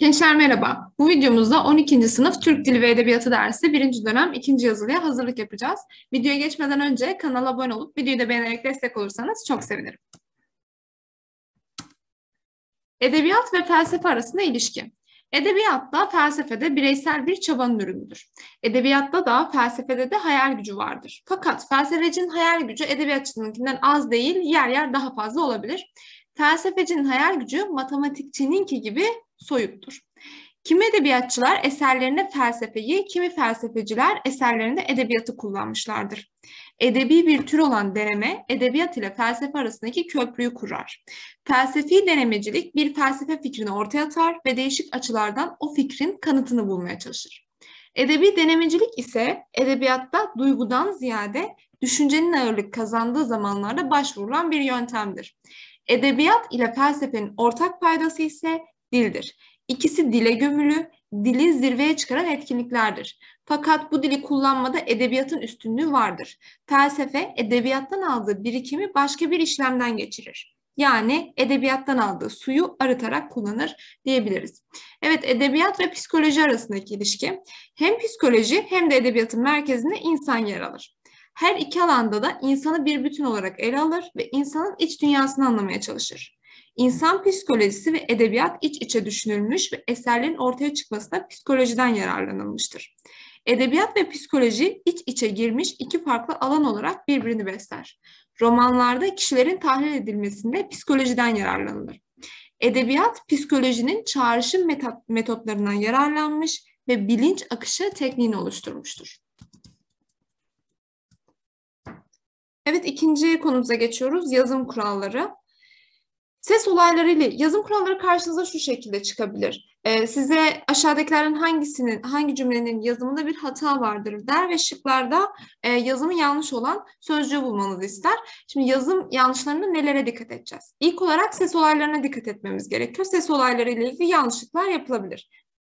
Gençler merhaba. Bu videomuzda 12. sınıf Türk Dili ve Edebiyatı dersi 1. dönem 2. yazılıya hazırlık yapacağız. Videoya geçmeden önce kanala abone olup videoyu da beğenerek destek olursanız çok sevinirim. Edebiyat ve felsefe arasında ilişki. Edebiyat da felsefede bireysel bir çabanın ürünüdür. Edebiyatta da felsefede de hayal gücü vardır. Fakat felsefecinin hayal gücü edebiyatçınınkinden az değil, yer yer daha fazla olabilir. Felsefecinin hayal gücü matematikçininki gibi soyuttur. Kimi edebiyatçılar eserlerinde felsefeyi, kimi felsefeciler eserlerinde edebiyatı kullanmışlardır. Edebi bir tür olan deneme, edebiyat ile felsefe arasındaki köprüyü kurar. Felsefi denemecilik bir felsefe fikrini ortaya atar ve değişik açılardan o fikrin kanıtını bulmaya çalışır. Edebi denemecilik ise edebiyatta duygudan ziyade düşüncenin ağırlık kazandığı zamanlarda başvurulan bir yöntemdir. Edebiyat ile felsefenin ortak paydası ise dildir. İkisi dile gömülü, dili zirveye çıkaran etkinliklerdir. Fakat bu dili kullanmada edebiyatın üstünlüğü vardır. Felsefe edebiyattan aldığı birikimi başka bir işlemden geçirir. Yani edebiyattan aldığı suyu arıtarak kullanır diyebiliriz. Evet edebiyat ve psikoloji arasındaki ilişki hem psikoloji hem de edebiyatın merkezinde insan yer alır. Her iki alanda da insanı bir bütün olarak ele alır ve insanın iç dünyasını anlamaya çalışır. İnsan psikolojisi ve edebiyat iç içe düşünülmüş ve eserlerin ortaya çıkmasına psikolojiden yararlanılmıştır. Edebiyat ve psikoloji iç içe girmiş iki farklı alan olarak birbirini besler. Romanlarda kişilerin tahlil edilmesinde psikolojiden yararlanılır. Edebiyat, psikolojinin çağrışım metotlarından yararlanmış ve bilinç akışı tekniğini oluşturmuştur. Evet ikinci konumuza geçiyoruz. Yazım kuralları. Ses olaylarıyla yazım kuralları karşınıza şu şekilde çıkabilir. E, ee, size aşağıdakilerin hangisinin, hangi cümlenin yazımında bir hata vardır der ve şıklarda e, yazımı yanlış olan sözcüğü bulmanızı ister. Şimdi yazım yanlışlarını nelere dikkat edeceğiz? İlk olarak ses olaylarına dikkat etmemiz gerekiyor. Ses olaylarıyla ilgili yanlışlıklar yapılabilir.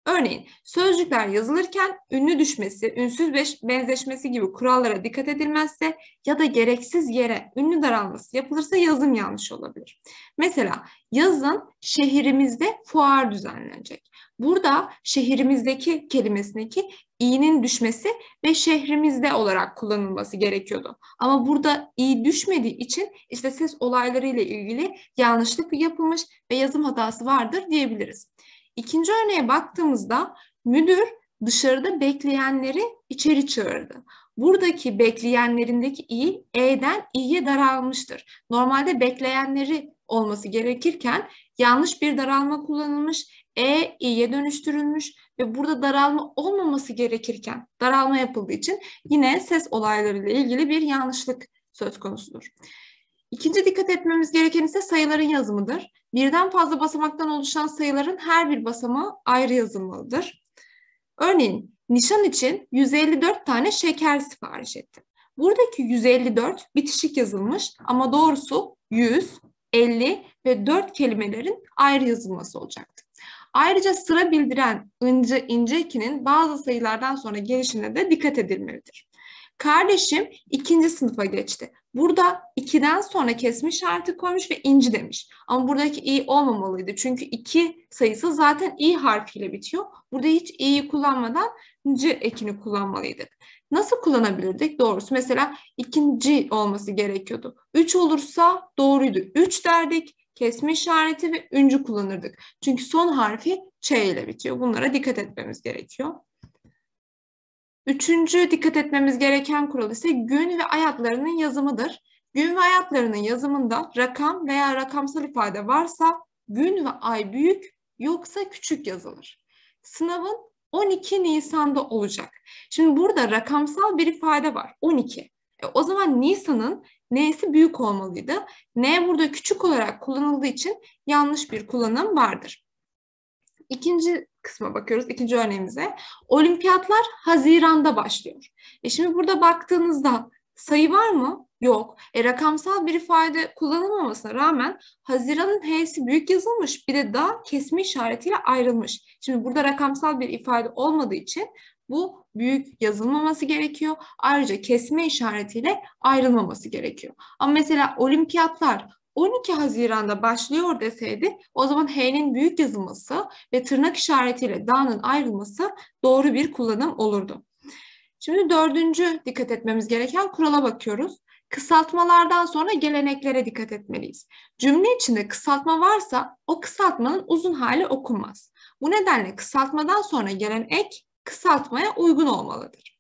Örneğin sözcükler yazılırken ünlü düşmesi, ünsüz benzeşmesi gibi kurallara dikkat edilmezse ya da gereksiz yere ünlü daralması yapılırsa yazım yanlış olabilir. Mesela yazın şehrimizde fuar düzenlenecek. Burada şehrimizdeki kelimesindeki i'nin düşmesi ve şehrimizde olarak kullanılması gerekiyordu. Ama burada i düşmediği için işte ses olaylarıyla ilgili yanlışlık yapılmış ve yazım hatası vardır diyebiliriz. İkinci örneğe baktığımızda müdür dışarıda bekleyenleri içeri çağırdı. Buradaki bekleyenlerindeki i e'den i'ye daralmıştır. Normalde bekleyenleri olması gerekirken yanlış bir daralma kullanılmış, e i'ye dönüştürülmüş ve burada daralma olmaması gerekirken daralma yapıldığı için yine ses olaylarıyla ilgili bir yanlışlık söz konusudur. İkinci dikkat etmemiz gereken ise sayıların yazımıdır. Birden fazla basamaktan oluşan sayıların her bir basamağı ayrı yazılmalıdır. Örneğin nişan için 154 tane şeker sipariş ettim. Buradaki 154 bitişik yazılmış ama doğrusu 100, 50 ve 4 kelimelerin ayrı yazılması olacaktı. Ayrıca sıra bildiren ince, ince ikinin bazı sayılardan sonra gelişine de dikkat edilmelidir. Kardeşim ikinci sınıfa geçti. Burada 2'den sonra kesme işareti koymuş ve inci demiş. Ama buradaki i olmamalıydı. Çünkü 2 sayısı zaten i harfiyle bitiyor. Burada hiç i'yi kullanmadan c ekini kullanmalıydık. Nasıl kullanabilirdik? Doğrusu mesela ikinci olması gerekiyordu. 3 olursa doğruydu. 3 derdik. Kesme işareti ve üncü kullanırdık. Çünkü son harfi ç ile bitiyor. Bunlara dikkat etmemiz gerekiyor. Üçüncü dikkat etmemiz gereken kural ise gün ve ay yazımıdır. Gün ve ay yazımında rakam veya rakamsal ifade varsa gün ve ay büyük yoksa küçük yazılır. Sınavın 12 Nisan'da olacak. Şimdi burada rakamsal bir ifade var 12. E, o zaman Nisan'ın N'si büyük olmalıydı. N burada küçük olarak kullanıldığı için yanlış bir kullanım vardır. İkinci kısma bakıyoruz. İkinci örneğimize. Olimpiyatlar Haziran'da başlıyor. E şimdi burada baktığınızda sayı var mı? Yok. E, rakamsal bir ifade kullanılmamasına rağmen Haziran'ın H'si büyük yazılmış bir de daha kesme işaretiyle ayrılmış. Şimdi burada rakamsal bir ifade olmadığı için bu büyük yazılmaması gerekiyor. Ayrıca kesme işaretiyle ayrılmaması gerekiyor. Ama mesela olimpiyatlar 12 Haziran'da başlıyor deseydi o zaman H'nin büyük yazılması ve tırnak işaretiyle D'nin ayrılması doğru bir kullanım olurdu. Şimdi dördüncü dikkat etmemiz gereken kurala bakıyoruz. Kısaltmalardan sonra geleneklere dikkat etmeliyiz. Cümle içinde kısaltma varsa o kısaltmanın uzun hali okunmaz. Bu nedenle kısaltmadan sonra gelen ek kısaltmaya uygun olmalıdır.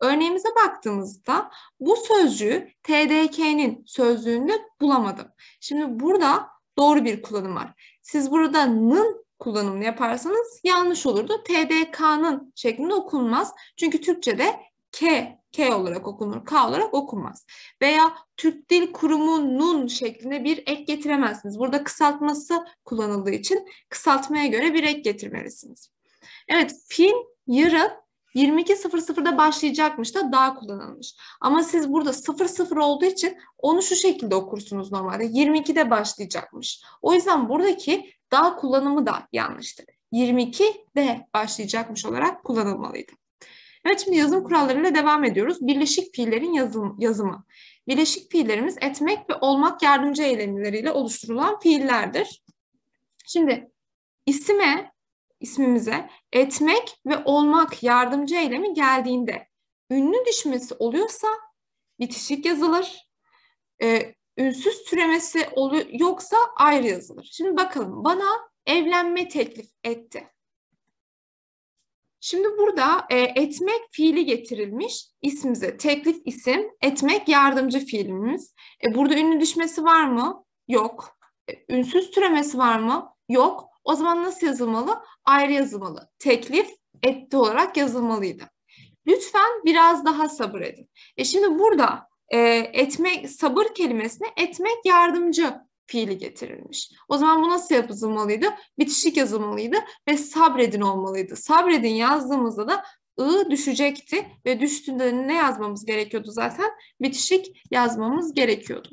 Örneğimize baktığımızda bu sözcüğü TDK'nin sözlüğünde bulamadım. Şimdi burada doğru bir kullanım var. Siz burada nın kullanımını yaparsanız yanlış olurdu. TDK'nın şeklinde okunmaz. Çünkü Türkçe'de K, K olarak okunur, K olarak okunmaz. Veya Türk Dil Kurumu nun şeklinde bir ek getiremezsiniz. Burada kısaltması kullanıldığı için kısaltmaya göre bir ek getirmelisiniz. Evet, film yarın 22.00'da başlayacakmış da daha kullanılmış. Ama siz burada 00 olduğu için onu şu şekilde okursunuz normalde. 22'de başlayacakmış. O yüzden buradaki daha kullanımı da yanlıştır. 22'de başlayacakmış olarak kullanılmalıydı. Evet şimdi yazım kurallarıyla devam ediyoruz. Birleşik fiillerin yazım, yazımı. Birleşik fiillerimiz etmek ve olmak yardımcı eylemleriyle oluşturulan fiillerdir. Şimdi isime ismimize etmek ve olmak yardımcı eylemi geldiğinde ünlü düşmesi oluyorsa bitişik yazılır. E, ünsüz türemesi olu yoksa ayrı yazılır. Şimdi bakalım bana evlenme teklif etti. Şimdi burada e, etmek fiili getirilmiş ismimize Teklif isim, etmek yardımcı fiilimiz. E, burada ünlü düşmesi var mı? Yok. E, ünsüz türemesi var mı? Yok. O zaman nasıl yazılmalı? Ayrı yazılmalı. Teklif etti olarak yazılmalıydı. Lütfen biraz daha sabır edin. E şimdi burada e, etmek sabır kelimesine etmek yardımcı fiili getirilmiş. O zaman bu nasıl yapılmalıydı? Bitişik yazılmalıydı ve sabredin olmalıydı. Sabredin yazdığımızda da ı düşecekti ve düştüğünde ne yazmamız gerekiyordu zaten? Bitişik yazmamız gerekiyordu.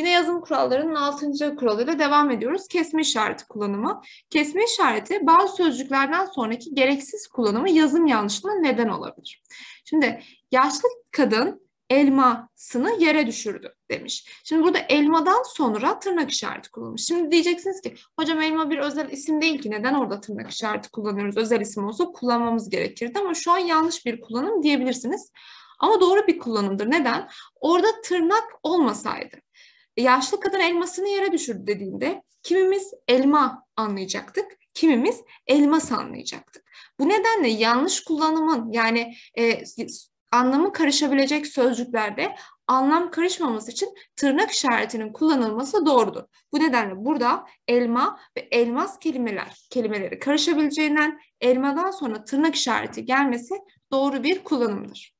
Yine yazım kurallarının 6. kuralıyla devam ediyoruz. Kesme işareti kullanımı. Kesme işareti bazı sözcüklerden sonraki gereksiz kullanımı yazım yanlışlığına neden olabilir. Şimdi yaşlı kadın elmasını yere düşürdü demiş. Şimdi burada elmadan sonra tırnak işareti kullanmış. Şimdi diyeceksiniz ki hocam elma bir özel isim değil ki neden orada tırnak işareti kullanıyoruz? Özel isim olsa kullanmamız gerekirdi ama şu an yanlış bir kullanım diyebilirsiniz. Ama doğru bir kullanımdır. Neden? Orada tırnak olmasaydı yaşlı kadın elmasını yere düşürdü dediğinde kimimiz elma anlayacaktık, kimimiz elmas anlayacaktık. Bu nedenle yanlış kullanımın yani e, anlamı karışabilecek sözcüklerde anlam karışmaması için tırnak işaretinin kullanılması doğrudur. Bu nedenle burada elma ve elmas kelimeler kelimeleri karışabileceğinden elmadan sonra tırnak işareti gelmesi doğru bir kullanımdır.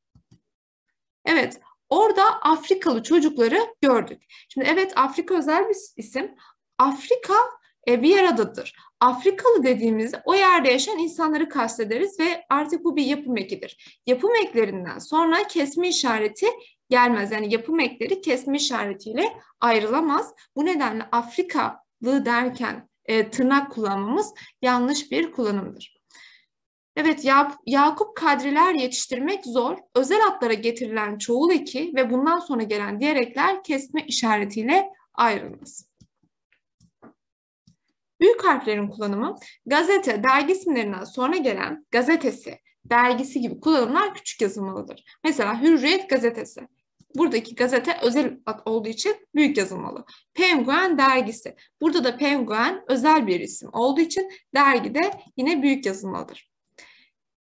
Evet, Orada Afrikalı çocukları gördük. Şimdi evet Afrika özel bir isim. Afrika e, bir yer adıdır. Afrikalı dediğimiz o yerde yaşayan insanları kastederiz ve artık bu bir yapım ekidir. Yapım eklerinden sonra kesme işareti gelmez. Yani yapım ekleri kesme işaretiyle ayrılamaz. Bu nedenle Afrikalı derken e, tırnak kullanmamız yanlış bir kullanımdır. Evet Yap Yakup Kadriler yetiştirmek zor. Özel atlara getirilen çoğul eki ve bundan sonra gelen diğer ekler kesme işaretiyle ayrılmaz. Büyük harflerin kullanımı gazete, dergi isimlerinden sonra gelen gazetesi, dergisi gibi kullanımlar küçük yazılmalıdır. Mesela Hürriyet gazetesi. Buradaki gazete özel at olduğu için büyük yazılmalı. Penguen dergisi. Burada da penguen özel bir isim olduğu için dergi de yine büyük yazılmalıdır.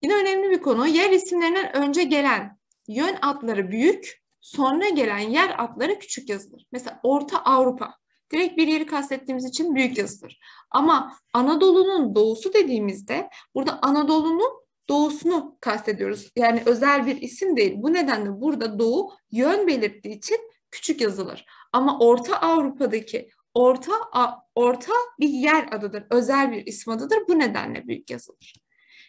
Yine önemli bir konu. Yer isimlerinden önce gelen yön adları büyük, sonra gelen yer adları küçük yazılır. Mesela Orta Avrupa. Direkt bir yeri kastettiğimiz için büyük yazılır. Ama Anadolu'nun doğusu dediğimizde burada Anadolu'nun doğusunu kastediyoruz. Yani özel bir isim değil. Bu nedenle burada doğu yön belirttiği için küçük yazılır. Ama Orta Avrupa'daki orta orta bir yer adıdır. Özel bir isim adıdır. Bu nedenle büyük yazılır.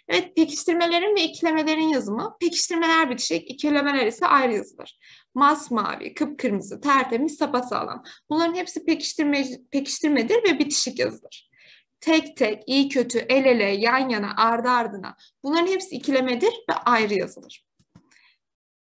Evet pekiştirmelerin ve ikilemelerin yazımı. Pekiştirmeler bitişik, ikilemeler ise ayrı yazılır. Masmavi, kıpkırmızı, tertemiz, sapasağlam. Bunların hepsi pekiştirme, pekiştirmedir ve bitişik yazılır. Tek tek, iyi kötü, el ele, yan yana, ardı ardına. Bunların hepsi ikilemedir ve ayrı yazılır.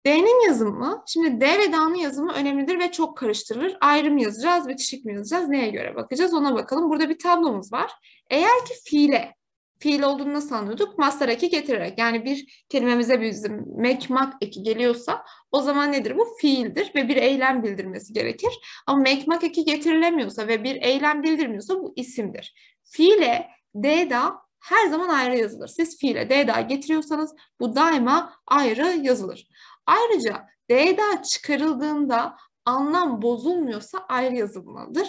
D'nin yazımı, şimdi D ve D'nin yazımı önemlidir ve çok karıştırılır. Ayrım yazacağız, bitişik mi yazacağız, neye göre bakacağız ona bakalım. Burada bir tablomuz var. Eğer ki fiile fiil olduğunu nasıl anlıyorduk? Mastar eki getirerek. Yani bir kelimemize bizim mek mak eki geliyorsa o zaman nedir bu? Fiildir ve bir eylem bildirmesi gerekir. Ama mek mak eki getirilemiyorsa ve bir eylem bildirmiyorsa bu isimdir. Fiile d her zaman ayrı yazılır. Siz fiile d getiriyorsanız bu daima ayrı yazılır. Ayrıca d çıkarıldığında anlam bozulmuyorsa ayrı yazılmalıdır.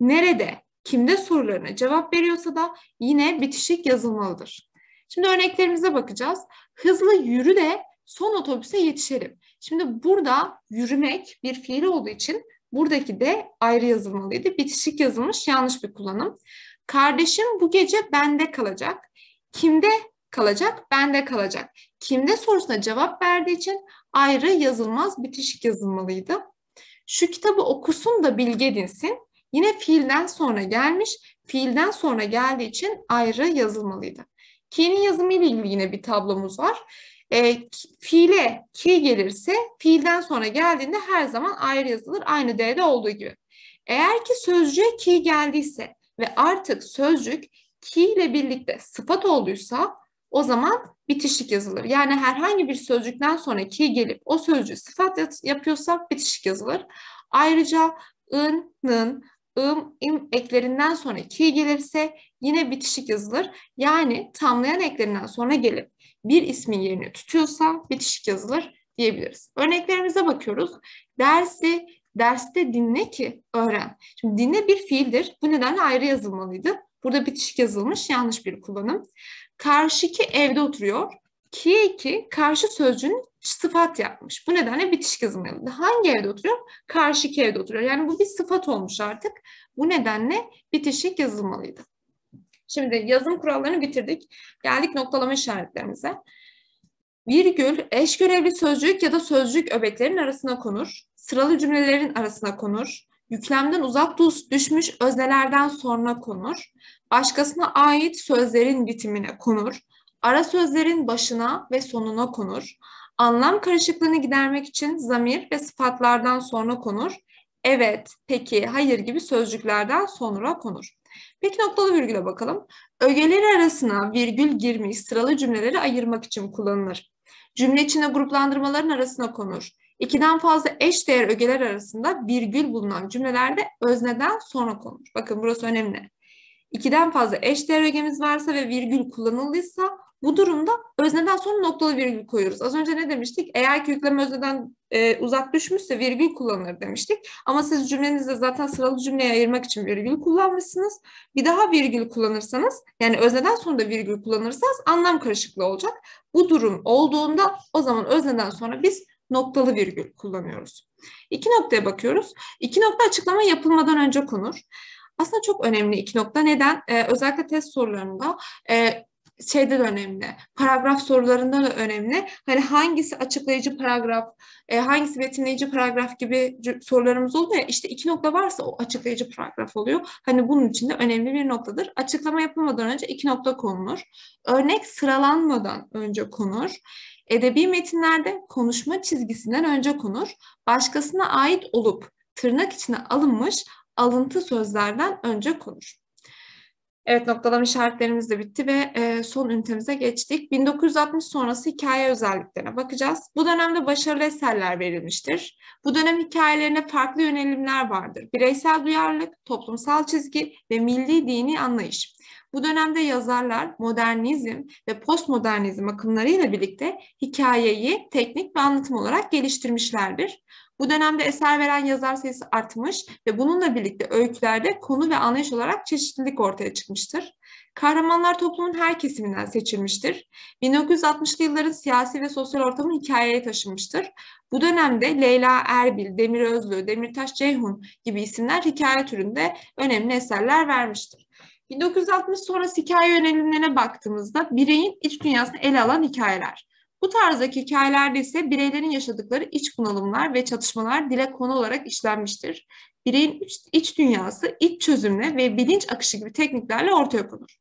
Nerede kimde sorularına cevap veriyorsa da yine bitişik yazılmalıdır. Şimdi örneklerimize bakacağız. Hızlı yürü de son otobüse yetişelim. Şimdi burada yürümek bir fiil olduğu için buradaki de ayrı yazılmalıydı. Bitişik yazılmış yanlış bir kullanım. Kardeşim bu gece bende kalacak. Kimde kalacak? Bende kalacak. Kimde sorusuna cevap verdiği için ayrı yazılmaz bitişik yazılmalıydı. Şu kitabı okusun da bilge dinsin. Yine fiilden sonra gelmiş. Fiilden sonra geldiği için ayrı yazılmalıydı. Ki'nin yazımı ile ilgili yine bir tablomuz var. E, fiile ki gelirse fiilden sonra geldiğinde her zaman ayrı yazılır. Aynı D'de olduğu gibi. Eğer ki sözcüğe ki geldiyse ve artık sözcük ki ile birlikte sıfat olduysa o zaman bitişik yazılır. Yani herhangi bir sözcükten sonra ki gelip o sözcüğü sıfat yapıyorsa bitişik yazılır. Ayrıca ın, nın, ığım, im eklerinden sonra ki gelirse yine bitişik yazılır. Yani tamlayan eklerinden sonra gelip bir ismin yerini tutuyorsa bitişik yazılır diyebiliriz. Örneklerimize bakıyoruz. Dersi derste dinle ki öğren. Şimdi dinle bir fiildir. Bu nedenle ayrı yazılmalıydı. Burada bitişik yazılmış yanlış bir kullanım. Karşıki evde oturuyor. Kiye iki karşı sözcüğünü sıfat yapmış. Bu nedenle bitiş kızmalı. Hangi evde oturuyor? Karşı iki evde oturuyor. Yani bu bir sıfat olmuş artık. Bu nedenle bitişik yazılmalıydı. Şimdi yazım kurallarını bitirdik. Geldik noktalama işaretlerimize. Virgül eş görevli sözcük ya da sözcük öbeklerin arasına konur. Sıralı cümlelerin arasına konur. Yüklemden uzak düşmüş öznelerden sonra konur. Başkasına ait sözlerin bitimine konur. Ara sözlerin başına ve sonuna konur. Anlam karışıklığını gidermek için zamir ve sıfatlardan sonra konur. Evet, peki, hayır gibi sözcüklerden sonra konur. Peki noktalı virgüle bakalım. Ögeleri arasına virgül girmiş sıralı cümleleri ayırmak için kullanılır. Cümle içinde gruplandırmaların arasına konur. İkiden fazla eş değer ögeler arasında virgül bulunan cümlelerde özneden sonra konur. Bakın burası önemli. İkiden fazla eş değer ögemiz varsa ve virgül kullanıldıysa bu durumda özneden sonra noktalı virgül koyuyoruz. Az önce ne demiştik? Eğer ki yükleme özneden e, uzak düşmüşse virgül kullanır demiştik. Ama siz cümlenizde zaten sıralı cümleye ayırmak için virgül kullanmışsınız. Bir daha virgül kullanırsanız yani özneden sonra da virgül kullanırsanız anlam karışıklığı olacak. Bu durum olduğunda o zaman özneden sonra biz noktalı virgül kullanıyoruz. İki noktaya bakıyoruz. İki nokta açıklama yapılmadan önce konur. Aslında çok önemli iki nokta. Neden? Ee, özellikle test sorularında e, şeyde de önemli. Paragraf sorularında da önemli. Hani hangisi açıklayıcı paragraf, e, hangisi betimleyici paragraf gibi sorularımız oluyor ya işte iki nokta varsa o açıklayıcı paragraf oluyor. Hani bunun için de önemli bir noktadır. Açıklama yapılmadan önce iki nokta konulur. Örnek sıralanmadan önce konur. Edebi metinlerde konuşma çizgisinden önce konur. Başkasına ait olup tırnak içine alınmış alıntı sözlerden önce konur. Evet noktalama işaretlerimiz de bitti ve e, son ünitemize geçtik. 1960 sonrası hikaye özelliklerine bakacağız. Bu dönemde başarılı eserler verilmiştir. Bu dönem hikayelerine farklı yönelimler vardır. Bireysel duyarlılık, toplumsal çizgi ve milli dini anlayış. Bu dönemde yazarlar modernizm ve postmodernizm akımlarıyla birlikte hikayeyi teknik bir anlatım olarak geliştirmişlerdir. Bu dönemde eser veren yazar sayısı artmış ve bununla birlikte öykülerde konu ve anlayış olarak çeşitlilik ortaya çıkmıştır. Kahramanlar toplumun her kesiminden seçilmiştir. 1960'lı yılların siyasi ve sosyal ortamı hikayeye taşınmıştır. Bu dönemde Leyla Erbil, Demir Özlü, Demirtaş Ceyhun gibi isimler hikaye türünde önemli eserler vermiştir. 1960 sonrası hikaye yönelimlerine baktığımızda bireyin iç dünyasını ele alan hikayeler. Bu tarzdaki hikayelerde ise bireylerin yaşadıkları iç bunalımlar ve çatışmalar dile konu olarak işlenmiştir. Bireyin iç, dünyası iç çözümle ve bilinç akışı gibi tekniklerle ortaya konur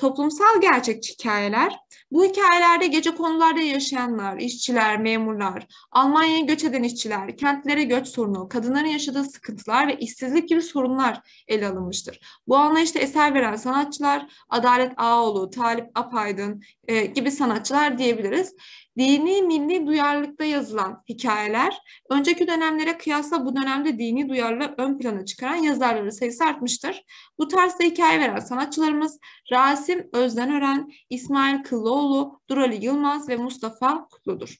toplumsal gerçek hikayeler. Bu hikayelerde gece konularda yaşayanlar, işçiler, memurlar, Almanya'ya göç eden işçiler, kentlere göç sorunu, kadınların yaşadığı sıkıntılar ve işsizlik gibi sorunlar ele alınmıştır. Bu anlayışta eser veren sanatçılar Adalet Ağoğlu, Talip Apaydın e, gibi sanatçılar diyebiliriz dini milli duyarlılıkta yazılan hikayeler önceki dönemlere kıyasla bu dönemde dini duyarlı ön plana çıkaran yazarların sayısı artmıştır. Bu tarzda hikaye veren sanatçılarımız Rasim Özdenören, İsmail Kılıoğlu, Durali Yılmaz ve Mustafa Kutlu'dur.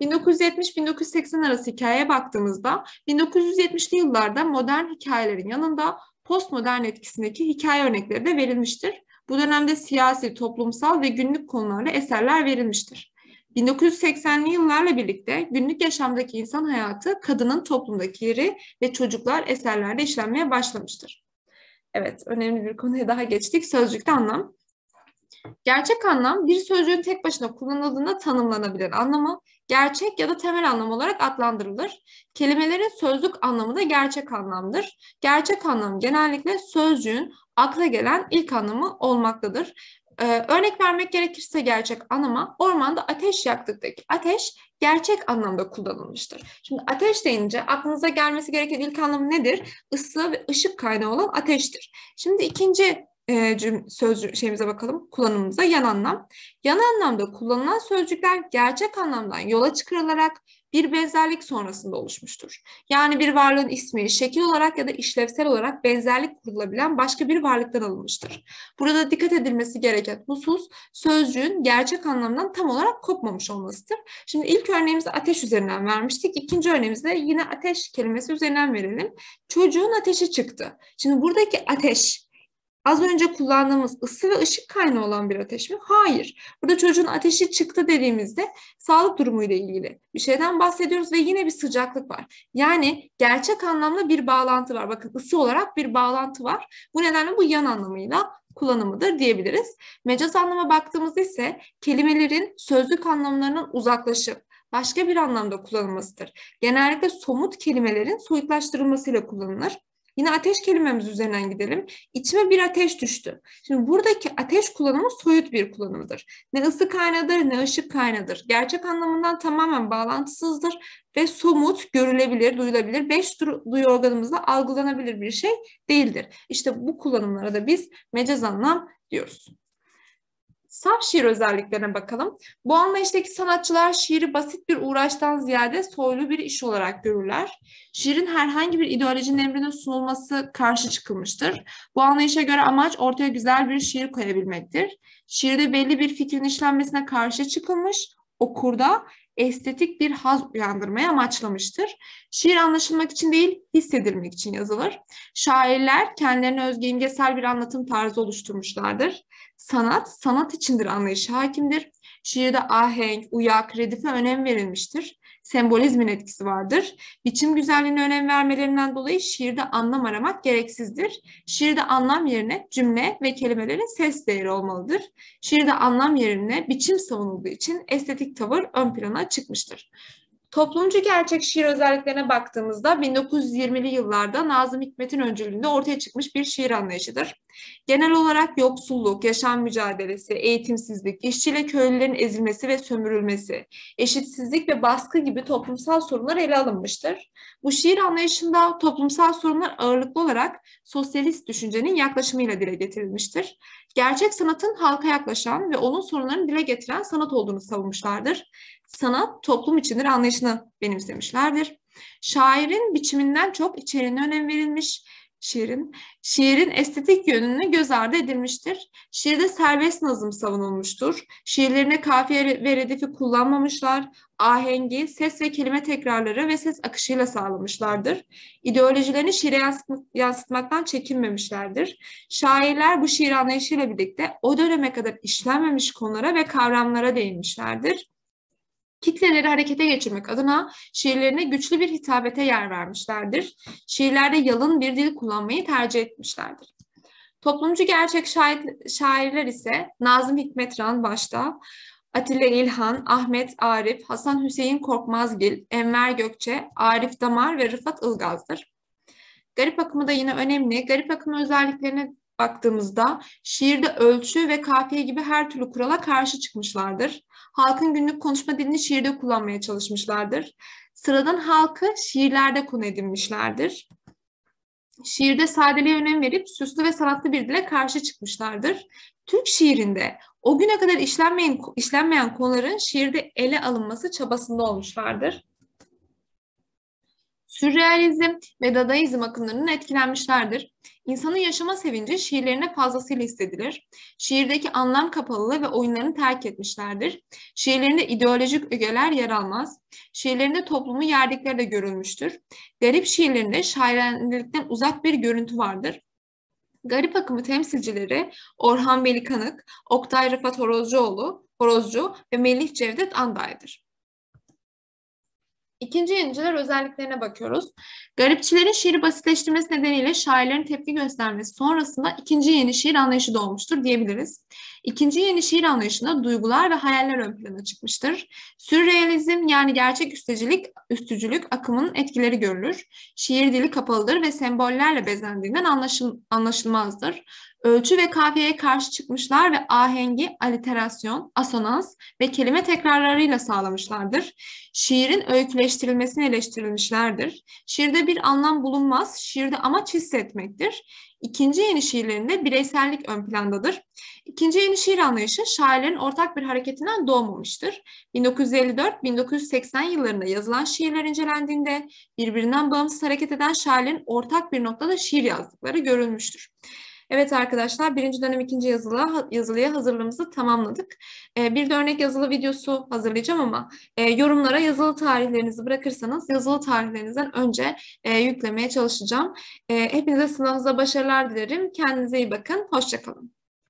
1970-1980 arası hikayeye baktığımızda 1970'li yıllarda modern hikayelerin yanında postmodern etkisindeki hikaye örnekleri de verilmiştir. Bu dönemde siyasi, toplumsal ve günlük konularla eserler verilmiştir. 1980'li yıllarla birlikte günlük yaşamdaki insan hayatı, kadının toplumdaki yeri ve çocuklar eserlerde işlenmeye başlamıştır. Evet, önemli bir konuya daha geçtik. Sözcükte anlam. Gerçek anlam, bir sözcüğün tek başına kullanıldığında tanımlanabilen anlamı, gerçek ya da temel anlam olarak adlandırılır. Kelimelerin sözlük anlamı da gerçek anlamdır. Gerçek anlam genellikle sözcüğün akla gelen ilk anlamı olmaktadır. Ee, örnek vermek gerekirse gerçek anıma ormanda ateş yaktık yaktıktaki ateş gerçek anlamda kullanılmıştır. Şimdi ateş deyince aklınıza gelmesi gereken ilk anlam nedir? Isı ve ışık kaynağı olan ateştir. Şimdi ikinci e, cüm, sözcük şeyimize bakalım kullanımımıza yan anlam. Yan anlamda kullanılan sözcükler gerçek anlamdan yola çıkarılarak bir benzerlik sonrasında oluşmuştur. Yani bir varlığın ismi şekil olarak ya da işlevsel olarak benzerlik kurulabilen başka bir varlıktan alınmıştır. Burada dikkat edilmesi gereken husus sözcüğün gerçek anlamdan tam olarak kopmamış olmasıdır. Şimdi ilk örneğimizi ateş üzerinden vermiştik. İkinci örneğimizde yine ateş kelimesi üzerinden verelim. Çocuğun ateşi çıktı. Şimdi buradaki ateş Az önce kullandığımız ısı ve ışık kaynağı olan bir ateş mi? Hayır. Burada çocuğun ateşi çıktı dediğimizde sağlık durumuyla ilgili bir şeyden bahsediyoruz ve yine bir sıcaklık var. Yani gerçek anlamda bir bağlantı var. Bakın ısı olarak bir bağlantı var. Bu nedenle bu yan anlamıyla kullanımıdır diyebiliriz. Mecaz anlama baktığımızda ise kelimelerin sözlük anlamlarının uzaklaşıp başka bir anlamda kullanılmasıdır. Genellikle somut kelimelerin soyutlaştırılmasıyla kullanılır. Yine ateş kelimemiz üzerinden gidelim. İçime bir ateş düştü. Şimdi buradaki ateş kullanımı soyut bir kullanımdır. Ne ısı kaynağıdır ne ışık kaynağıdır. Gerçek anlamından tamamen bağlantısızdır ve somut, görülebilir, duyulabilir, beş duyu organımızla algılanabilir bir şey değildir. İşte bu kullanımlara da biz mecaz anlam diyoruz. Saf şiir özelliklerine bakalım. Bu anlayıştaki sanatçılar şiiri basit bir uğraştan ziyade soylu bir iş olarak görürler. Şiirin herhangi bir ideolojinin emrinin sunulması karşı çıkılmıştır. Bu anlayışa göre amaç ortaya güzel bir şiir koyabilmektir. Şiirde belli bir fikrin işlenmesine karşı çıkılmış, okurda estetik bir haz uyandırmayı amaçlamıştır. Şiir anlaşılmak için değil, hissedilmek için yazılır. Şairler kendilerine özgü imgesel bir anlatım tarzı oluşturmuşlardır. Sanat, sanat içindir anlayışı hakimdir. Şiirde ahenk, uyak, redife önem verilmiştir. Sembolizmin etkisi vardır. Biçim güzelliğine önem vermelerinden dolayı şiirde anlam aramak gereksizdir. Şiirde anlam yerine cümle ve kelimelerin ses değeri olmalıdır. Şiirde anlam yerine biçim savunulduğu için estetik tavır ön plana çıkmıştır. Toplumcu gerçek şiir özelliklerine baktığımızda 1920'li yıllarda Nazım Hikmet'in öncülüğünde ortaya çıkmış bir şiir anlayışıdır. Genel olarak yoksulluk, yaşam mücadelesi, eğitimsizlik, işçiyle köylülerin ezilmesi ve sömürülmesi, eşitsizlik ve baskı gibi toplumsal sorunlar ele alınmıştır. Bu şiir anlayışında toplumsal sorunlar ağırlıklı olarak sosyalist düşüncenin yaklaşımıyla dile getirilmiştir. Gerçek sanatın halka yaklaşan ve onun sorunlarını dile getiren sanat olduğunu savunmuşlardır sanat toplum içindir anlayışını benimsemişlerdir. Şairin biçiminden çok içeriğine önem verilmiş, şiirin. Şiirin estetik yönünü göz ardı edilmiştir. Şiirde serbest nazım savunulmuştur. Şiirlerine kafiye ve redifi kullanmamışlar. Ahengi, ses ve kelime tekrarları ve ses akışıyla sağlamışlardır. İdeolojilerini şiire yansıtmaktan çekinmemişlerdir. Şairler bu şiir anlayışıyla birlikte o döneme kadar işlenmemiş konulara ve kavramlara değinmişlerdir kitleleri harekete geçirmek adına şiirlerine güçlü bir hitabete yer vermişlerdir. Şiirlerde yalın bir dil kullanmayı tercih etmişlerdir. Toplumcu gerçek şair, şairler ise Nazım Hikmet Ran başta Atilla İlhan, Ahmet Arif, Hasan Hüseyin Korkmazgil, Enver Gökçe, Arif Damar ve Rıfat Ilgaz'dır. Garip akımı da yine önemli. Garip akımı özelliklerine baktığımızda şiirde ölçü ve kafiye gibi her türlü kurala karşı çıkmışlardır. Halkın günlük konuşma dilini şiirde kullanmaya çalışmışlardır. Sıradan halkı şiirlerde konu edinmişlerdir. Şiirde sadeliğe önem verip süslü ve sanatlı bir dile karşı çıkmışlardır. Türk şiirinde o güne kadar işlenmeyen, işlenmeyen konuların şiirde ele alınması çabasında olmuşlardır. Sürrealizm ve dadaizm akımlarının etkilenmişlerdir. İnsanın yaşama sevinci şiirlerine fazlasıyla hissedilir. Şiirdeki anlam kapalılığı ve oyunlarını terk etmişlerdir. Şiirlerinde ideolojik ögeler yer almaz. Şiirlerinde toplumu yerdikleri de görülmüştür. Garip şiirlerinde şairenlikten uzak bir görüntü vardır. Garip akımı temsilcileri Orhan Veli Kanık, Oktay Rıfat Horozcuoğlu, Horozcu ve Melih Cevdet Anday'dır. İkinci yeniciler özelliklerine bakıyoruz. Garipçilerin şiiri basitleştirmesi nedeniyle şairlerin tepki göstermesi sonrasında ikinci yeni şiir anlayışı doğmuştur diyebiliriz. İkinci yeni şiir anlayışında duygular ve hayaller ön plana çıkmıştır. Sürrealizm yani gerçek üstecilik, üstücülük akımının etkileri görülür. Şiir dili kapalıdır ve sembollerle bezendiğinden anlaşıl anlaşılmazdır. Ölçü ve kaviyeye karşı çıkmışlar ve ahengi, aliterasyon, asonans ve kelime tekrarlarıyla sağlamışlardır. Şiirin öyküleştirilmesini eleştirilmişlerdir. Şiirde bir anlam bulunmaz, şiirde amaç hissetmektir. İkinci yeni şiirlerinde bireysellik ön plandadır. İkinci yeni şiir anlayışı şairlerin ortak bir hareketinden doğmamıştır. 1954-1980 yıllarında yazılan şiirler incelendiğinde birbirinden bağımsız hareket eden şairlerin ortak bir noktada şiir yazdıkları görülmüştür. Evet arkadaşlar birinci dönem ikinci yazılı, yazılıya hazırlığımızı tamamladık. E, bir de örnek yazılı videosu hazırlayacağım ama e, yorumlara yazılı tarihlerinizi bırakırsanız yazılı tarihlerinizden önce e, yüklemeye çalışacağım. E, hepinize sınavınıza başarılar dilerim. Kendinize iyi bakın. Hoşçakalın.